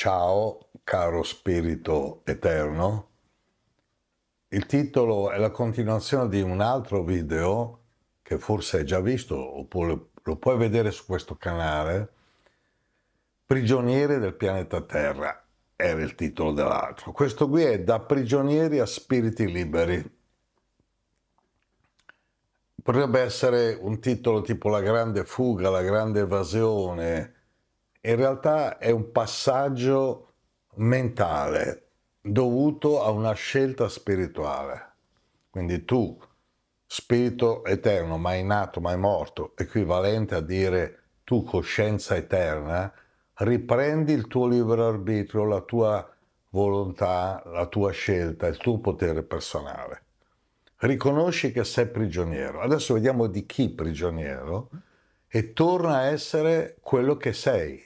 Ciao, caro Spirito Eterno. Il titolo è la continuazione di un altro video che forse hai già visto, oppure lo puoi vedere su questo canale. Prigionieri del pianeta Terra era il titolo dell'altro. Questo qui è Da prigionieri a spiriti liberi. Potrebbe essere un titolo tipo La grande fuga, la grande evasione, in realtà è un passaggio mentale dovuto a una scelta spirituale. Quindi tu, spirito eterno, mai nato, mai morto, equivalente a dire tu coscienza eterna, riprendi il tuo libero arbitrio, la tua volontà, la tua scelta, il tuo potere personale. Riconosci che sei prigioniero. Adesso vediamo di chi prigioniero e torna a essere quello che sei,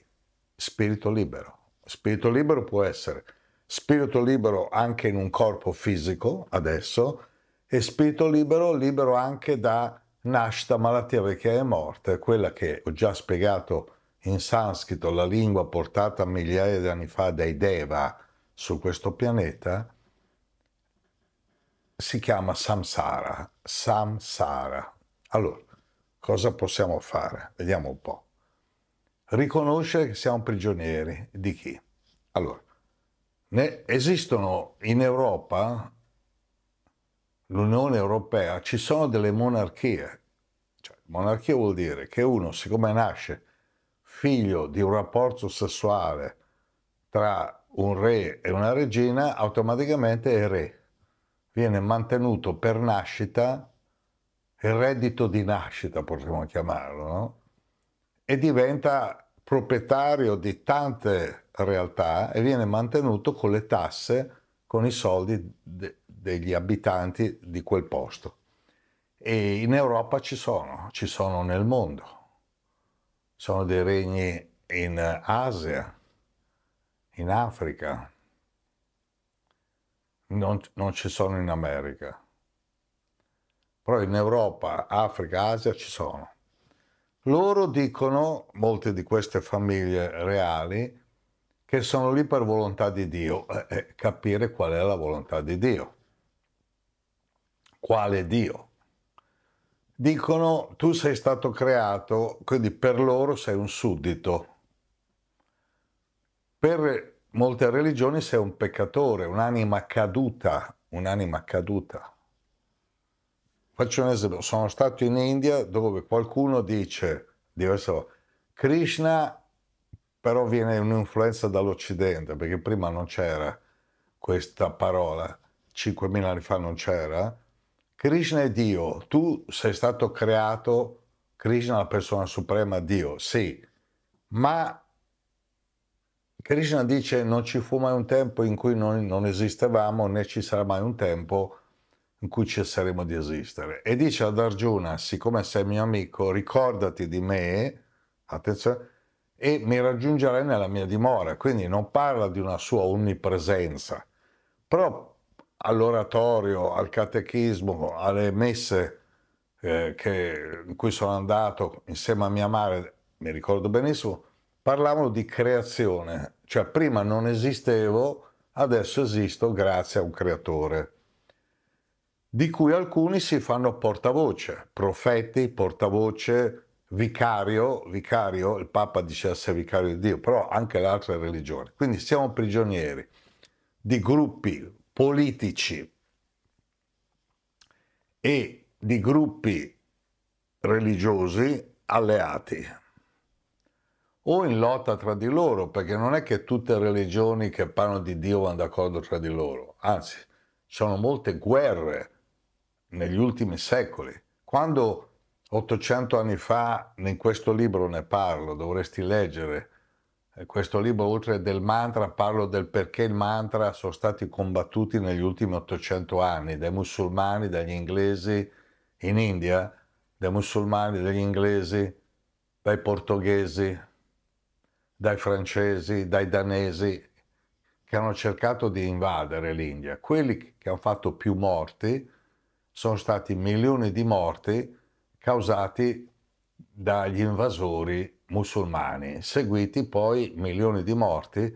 spirito libero. Spirito libero può essere spirito libero anche in un corpo fisico adesso e spirito libero libero anche da nascita, malattia, vecchiaia e morte, quella che ho già spiegato in sanscrito, la lingua portata migliaia di anni fa dai Deva su questo pianeta, si chiama samsara. Samsara. Allora, cosa possiamo fare? Vediamo un po' riconoscere che siamo prigionieri di chi? Allora, ne esistono in Europa, l'Unione Europea, ci sono delle monarchie. Cioè, monarchia vuol dire che uno, siccome nasce figlio di un rapporto sessuale tra un re e una regina, automaticamente è re. Viene mantenuto per nascita il reddito di nascita, potremmo chiamarlo, no? e diventa proprietario di tante realtà e viene mantenuto con le tasse, con i soldi de- degli abitanti di quel posto. E in Europa ci sono, ci sono nel mondo, sono dei regni in Asia, in Africa, non, non ci sono in America, però in Europa, Africa, Asia ci sono. Loro dicono, molte di queste famiglie reali, che sono lì per volontà di Dio, eh, eh, capire qual è la volontà di Dio. Quale Dio? Dicono tu sei stato creato, quindi per loro sei un suddito. Per molte religioni sei un peccatore, un'anima caduta, un'anima caduta. Faccio un esempio, sono stato in India dove qualcuno dice, diverso, Krishna però viene un'influenza dall'Occidente, perché prima non c'era questa parola, 5.000 anni fa non c'era. Krishna è Dio, tu sei stato creato, Krishna è la persona suprema, Dio, sì, ma Krishna dice non ci fu mai un tempo in cui noi non esistevamo né ci sarà mai un tempo in cui cesseremo di esistere. E dice ad Arjuna, siccome sei mio amico, ricordati di me, attenzione, e mi raggiungerai nella mia dimora. Quindi non parla di una sua onnipresenza, però all'oratorio, al catechismo, alle messe eh, che, in cui sono andato insieme a mia madre, mi ricordo benissimo, parlavano di creazione, cioè prima non esistevo, adesso esisto grazie a un creatore di cui alcuni si fanno portavoce, profeti, portavoce, vicario, vicario, il Papa dice essere vicario di Dio, però anche le altre religioni. Quindi siamo prigionieri di gruppi politici e di gruppi religiosi alleati o in lotta tra di loro, perché non è che tutte le religioni che parlano di Dio vanno d'accordo tra di loro, anzi, sono molte guerre negli ultimi secoli. Quando 800 anni fa, in questo libro ne parlo, dovresti leggere, eh, questo libro oltre del mantra parlo del perché il mantra sono stati combattuti negli ultimi 800 anni dai musulmani, dagli inglesi in India, dai musulmani, dagli inglesi, dai portoghesi, dai francesi, dai danesi che hanno cercato di invadere l'India. Quelli che hanno fatto più morti sono stati milioni di morti causati dagli invasori musulmani, seguiti poi milioni di morti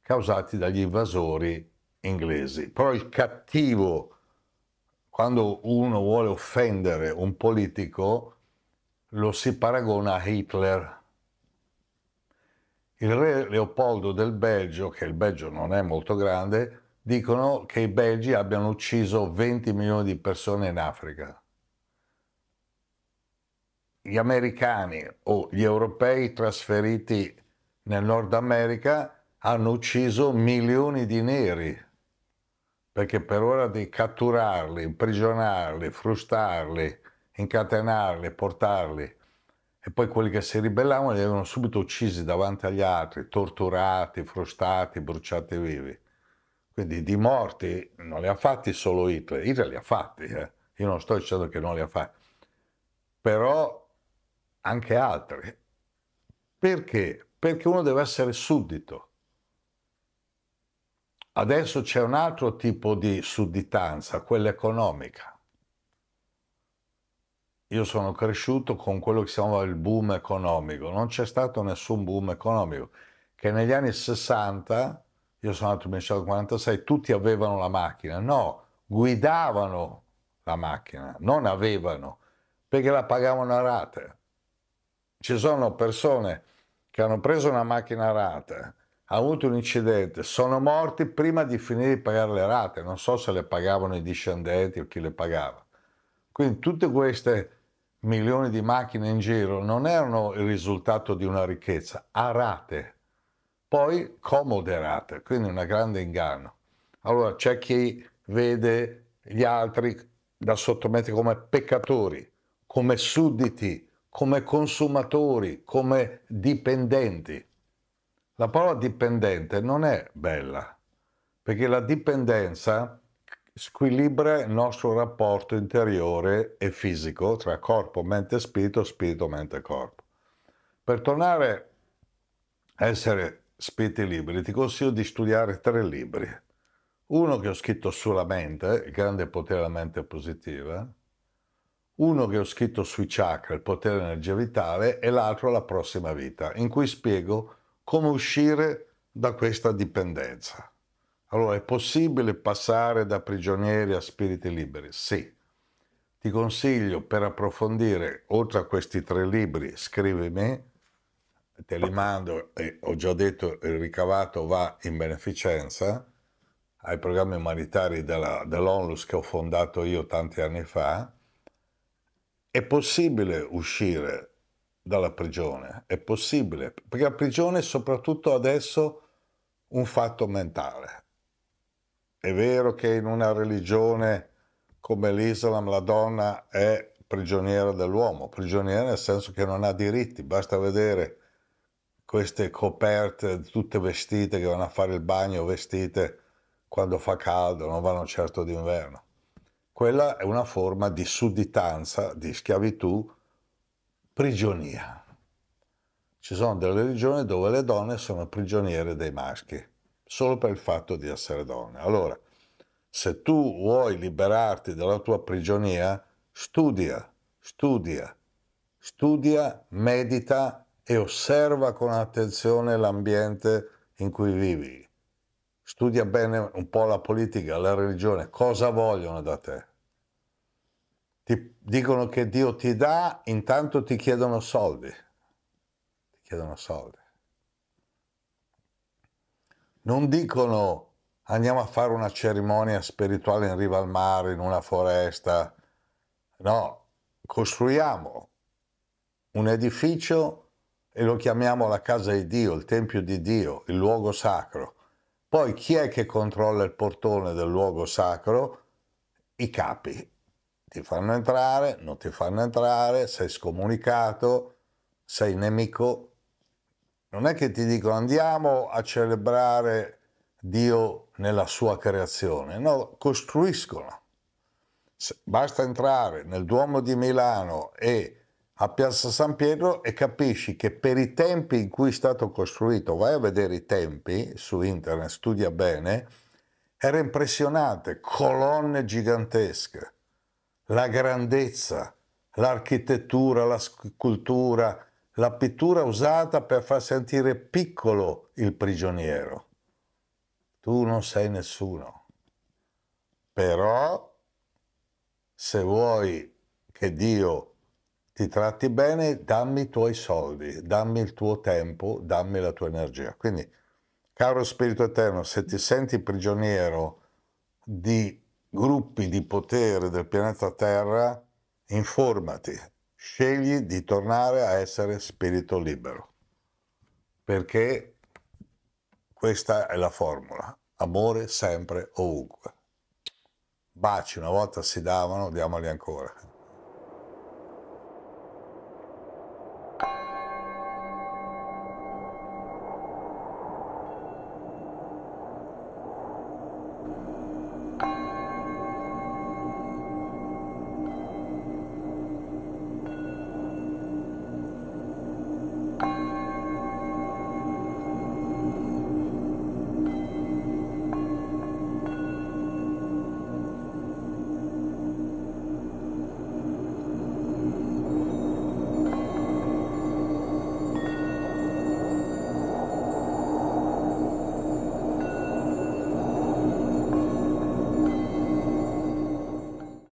causati dagli invasori inglesi. Però il cattivo, quando uno vuole offendere un politico, lo si paragona a Hitler. Il re Leopoldo del Belgio, che il Belgio non è molto grande, dicono che i belgi abbiano ucciso 20 milioni di persone in Africa. Gli americani o gli europei trasferiti nel Nord America hanno ucciso milioni di neri, perché per ora di catturarli, imprigionarli, frustarli, incatenarli, portarli, e poi quelli che si ribellavano li avevano subito uccisi davanti agli altri, torturati, frustati, bruciati vivi. Quindi di morti non li ha fatti solo Hitler, Hitler li ha fatti, eh. io non sto dicendo che non li ha fatti, però anche altri. Perché? Perché uno deve essere suddito. Adesso c'è un altro tipo di sudditanza, quella economica. Io sono cresciuto con quello che si chiamava il boom economico, non c'è stato nessun boom economico, che negli anni 60 io sono andato in pensione al 46, tutti avevano la macchina, no, guidavano la macchina, non avevano, perché la pagavano a rate. Ci sono persone che hanno preso una macchina a rate, hanno avuto un incidente, sono morti prima di finire di pagare le rate, non so se le pagavano i discendenti o chi le pagava. Quindi tutte queste milioni di macchine in giro non erano il risultato di una ricchezza, a rate poi comoderata, quindi un grande inganno. Allora c'è chi vede gli altri da sottomettere come peccatori, come sudditi, come consumatori, come dipendenti. La parola dipendente non è bella, perché la dipendenza squilibra il nostro rapporto interiore e fisico tra corpo, mente spirito, spirito, mente corpo. Per tornare a essere Spiti libri, ti consiglio di studiare tre libri. Uno che ho scritto sulla mente, Il grande potere della mente positiva, uno che ho scritto sui chakra, il potere dell'energia vitale, e l'altro la prossima vita, in cui spiego come uscire da questa dipendenza. Allora, è possibile passare da prigionieri a spiriti liberi? Sì. Ti consiglio per approfondire, oltre a questi tre libri, scrivimi te li mando e ho già detto il ricavato va in beneficenza ai programmi umanitari della, dell'ONLUS che ho fondato io tanti anni fa, è possibile uscire dalla prigione, è possibile, perché la prigione è soprattutto adesso un fatto mentale. È vero che in una religione come l'Islam la donna è prigioniera dell'uomo, prigioniera nel senso che non ha diritti, basta vedere queste coperte tutte vestite che vanno a fare il bagno vestite quando fa caldo, non vanno certo d'inverno. Quella è una forma di sudditanza, di schiavitù, prigionia. Ci sono delle regioni dove le donne sono prigioniere dei maschi, solo per il fatto di essere donne. Allora, se tu vuoi liberarti dalla tua prigionia, studia, studia, studia, medita e osserva con attenzione l'ambiente in cui vivi. Studia bene un po' la politica, la religione, cosa vogliono da te. Ti dicono che Dio ti dà, intanto ti chiedono soldi. Ti chiedono soldi. Non dicono andiamo a fare una cerimonia spirituale in riva al mare, in una foresta. No, costruiamo un edificio e lo chiamiamo la casa di Dio, il tempio di Dio, il luogo sacro. Poi chi è che controlla il portone del luogo sacro? I capi. Ti fanno entrare, non ti fanno entrare, sei scomunicato, sei nemico. Non è che ti dicono andiamo a celebrare Dio nella sua creazione, no, costruiscono. Basta entrare nel Duomo di Milano e a Piazza San Pietro e capisci che per i tempi in cui è stato costruito, vai a vedere i tempi su internet, studia bene, era impressionante, colonne gigantesche, la grandezza, l'architettura, la scultura, la pittura usata per far sentire piccolo il prigioniero. Tu non sei nessuno, però se vuoi che Dio ti tratti bene, dammi i tuoi soldi, dammi il tuo tempo, dammi la tua energia. Quindi, caro Spirito Eterno, se ti senti prigioniero di gruppi di potere del pianeta Terra, informati, scegli di tornare a essere spirito libero, perché questa è la formula, amore sempre ovunque. Baci una volta si davano, diamoli ancora.